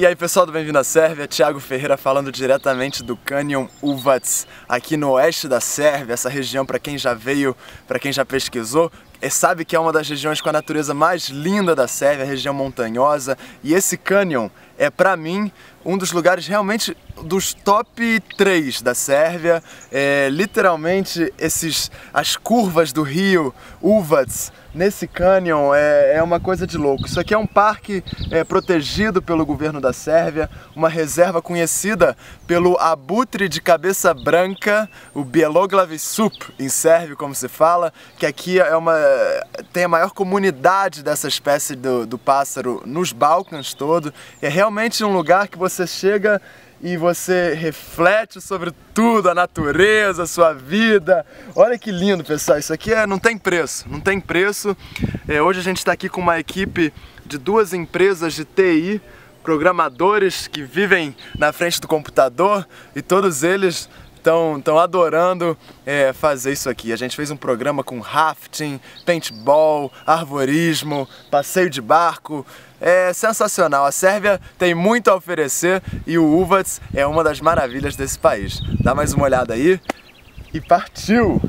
E aí pessoal do Bem-vindo à Sérvia, Thiago Ferreira falando diretamente do Canyon Uvac, aqui no oeste da Sérvia, essa região para quem já veio, para quem já pesquisou, é, sabe que é uma das regiões com a natureza mais linda da Sérvia, a região montanhosa, e esse canyon é para mim um dos lugares realmente dos top 3 da Sérvia. É, literalmente esses as curvas do rio Uvac nesse canyon é, é, uma coisa de louco. Isso aqui é um parque é, protegido pelo governo da Sérvia, uma reserva conhecida pelo abutre de cabeça branca, o Bjeloglavi Sup em sérvio como se fala, que aqui é uma tem a maior comunidade dessa espécie do, do pássaro nos Balcãs todo. É realmente um lugar que você chega e você reflete sobre tudo, a natureza, a sua vida. Olha que lindo, pessoal. Isso aqui é, não tem preço, não tem preço. É, hoje a gente está aqui com uma equipe de duas empresas de TI, programadores que vivem na frente do computador e todos eles estão adorando é, fazer isso aqui. A gente fez um programa com rafting, paintball, arvorismo, passeio de barco. É sensacional. A Sérvia tem muito a oferecer e o Uvats é uma das maravilhas desse país. Dá mais uma olhada aí e partiu!